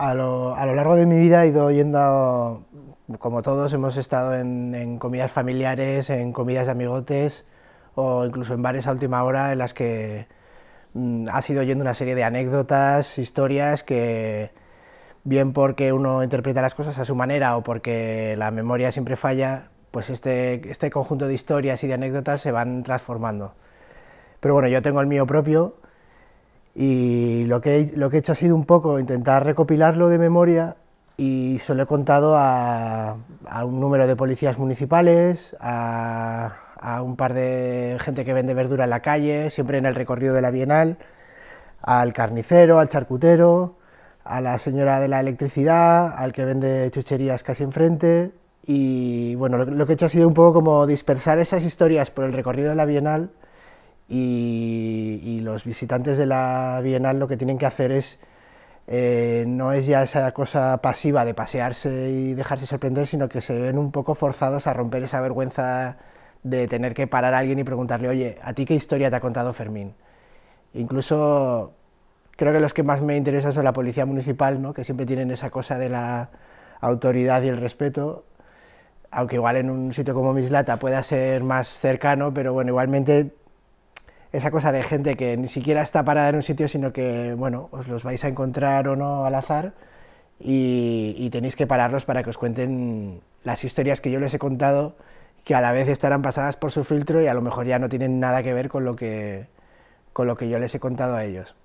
a lo, largo de mi vida he ido oyendo, como todos, hemos estado en, comidas familiares, en comidas de amigotes o incluso en bares a última hora en las que mm, ha sido yendo una serie de anécdotas, historias que bien porque uno interpreta las cosas a su manera o porque la memoria siempre falla, pues este, este conjunto de historias y de anécdotas se van transformando. Pero bueno, yo tengo el mío propio, y lo que, he, lo que he hecho ha sido un poco intentar recopilarlo de memoria y se lo he contado a, un número de policías municipales, a, un par de gente que vende verdura en la calle, siempre en el recorrido de la Bienal, al carnicero, al charcutero, a la señora de la electricidad, al que vende chucherías casi enfrente. Y bueno, lo, lo que he hecho ha sido un poco como dispersar esas historias por el recorrido de la Bienal y, los visitantes de la Bienal lo que tienen que hacer es, eh, no es ya esa cosa pasiva de pasearse y dejarse sorprender, sino que se ven un poco forzados a romper esa vergüenza de tener que parar a alguien y preguntarle, oye, ¿a ti qué historia te ha contado Fermín? Incluso creo que los que más me interesan son la policía municipal, ¿no? que siempre tienen esa cosa de la autoridad y el respeto, aunque igual en un sitio como Mislata pueda ser más cercano, pero bueno, igualmente esa cosa de gente que ni siquiera está parada en un sitio, sino que, bueno, os los vais a encontrar o no al azar y, tenéis que pararlos para que os cuenten las historias que yo les he contado, que a la vez estarán pasadas por su filtro y a lo mejor ya no tienen nada que ver con lo que, con lo que yo les he contado a ellos.